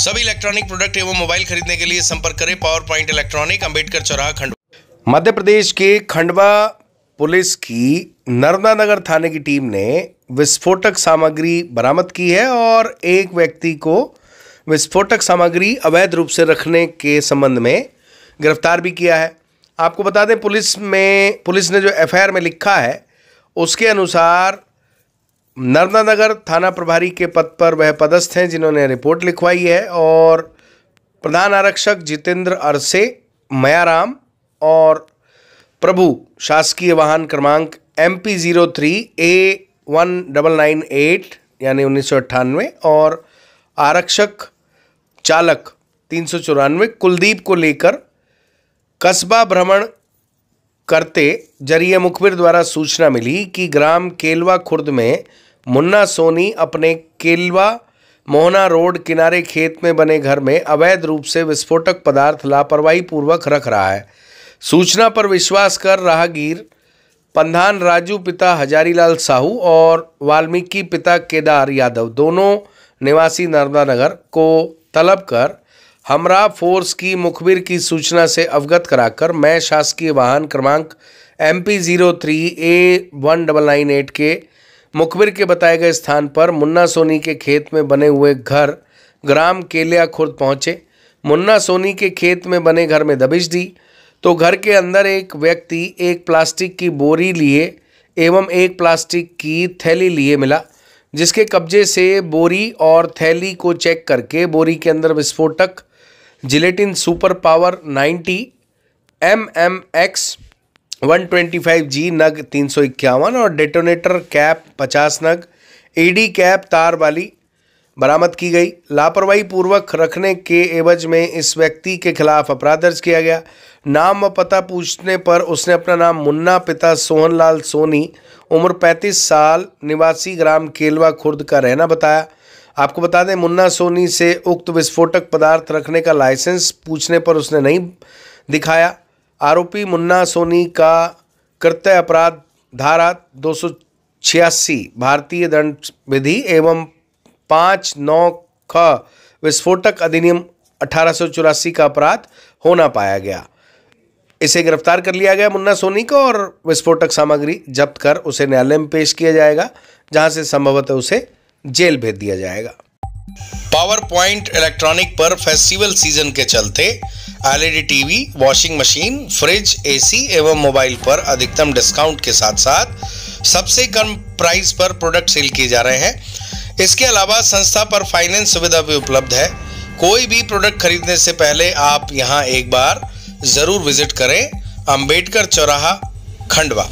सभी electronic product एवं mobile खरीदने के लिए संपर्क करें पावर पॉइंट इलेक्ट्रॉनिक अंबेडकर चौराहा खंड मध्य प्रदेश के खंडवा पुलिस की नर्मदा नगर थाने की टीम ने विस्फोटक सामग्री बरामद की है और एक व्यक्ति को विस्फोटक सामग्री अवैध रूप से रखने के संबंध में गिरफ्तार भी किया है आपको बता दें पुलिस में पुलिस ने जो एफआईआर में लिखा है उसके अनुसार नर्मदा नगर थाना प्रभारी के पद पर वह पदस्थ हैं जिन्होंने रिपोर्ट लिखवाई है और प्रधान आरक्षक जितेंद्र अरसे मयाराम और प्रभु शासकीय वाहन क्रमांक M P zero three A one double nine eight यानी उन्नीस सौ अट्ठानवे और आरक्षक चालक तीन सौ चौरानवे कुलदीप को लेकर कस्बा भ्रमण करते जरिए मुखबिर द्वारा सूचना मिली कि ग्राम केलवा खुर्द में मुन्ना सोनी अपने केलवा मोहना रोड किनारे खेत में बने घर में अवैध रूप से विस्फोटक पदार्थ लापरवाही पूर्वक रख रहा है सूचना पर विश्वास कर राहगीर पंधान राजू पिता हजारीलाल साहू और वाल्मीकि पिता केदार यादव दोनों निवासी नर्मदा नगर को तलब कर हमरा फोर्स की मुखबिर की सूचना से अवगत कराकर मैं शासकीय वाहन क्रमांक M P zero three A one double nine eight के मुखबिर के बताए गए स्थान पर मुन्ना सोनी के खेत में बने हुए घर ग्राम केलिया खुर्द पहुँचे मुन्ना सोनी के खेत में बने घर में दबिश दी तो घर के अंदर एक व्यक्ति एक प्लास्टिक की बोरी लिए एवं एक प्लास्टिक की थैली लिए मिला जिसके कब्जे से बोरी और थैली को चेक करके बोरी के अंदर विस्फोटक gelatin super power 90 M M X one twenty five G नग तीन सौ इक्यावन और डेटोनेटर कैप पचास नग ईडी कैप तार वाली बरामद की गई लापरवाही पूर्वक रखने के एवज में इस व्यक्ति के खिलाफ अपराध दर्ज किया गया नाम व पता पूछने पर उसने अपना नाम मुन्ना पिता सोहनलाल सोनी उम्र 35 साल निवासी ग्राम केलवा खुर्द का रहना बताया आपको बता दें मुन्ना सोनी से उक्त विस्फोटक पदार्थ रखने का लाइसेंस पूछने पर उसने नहीं दिखाया आरोपी मुन्ना सोनी का कृत्य अपराध धारा दो भारतीय दंड विधि एवं पाँच नौ ख विस्फोटक अधिनियम अठारह का अपराध होना पाया गया इसे गिरफ्तार कर लिया गया मुन्ना सोनी को और विस्फोटक सामग्री जब्त कर उसे न्यायालय में पेश किया जाएगा जहां से संभवतः उसे जेल भेज दिया जाएगा पावर पॉइंट इलेक्ट्रॉनिक पर फेस्टिवल सीजन के चलते LED TV washing machine fridge AC एवं मोबाइल पर अधिकतम डिस्काउंट के साथ साथ सबसे कम प्राइस पर प्रोडक्ट सेल किए जा रहे हैं इसके अलावा संस्था पर फाइनेंस सुविधा भी उपलब्ध है कोई भी प्रोडक्ट खरीदने से पहले आप यहाँ एक बार ज़रूर विजिट करें अंबेडकर चौराहा खंडवा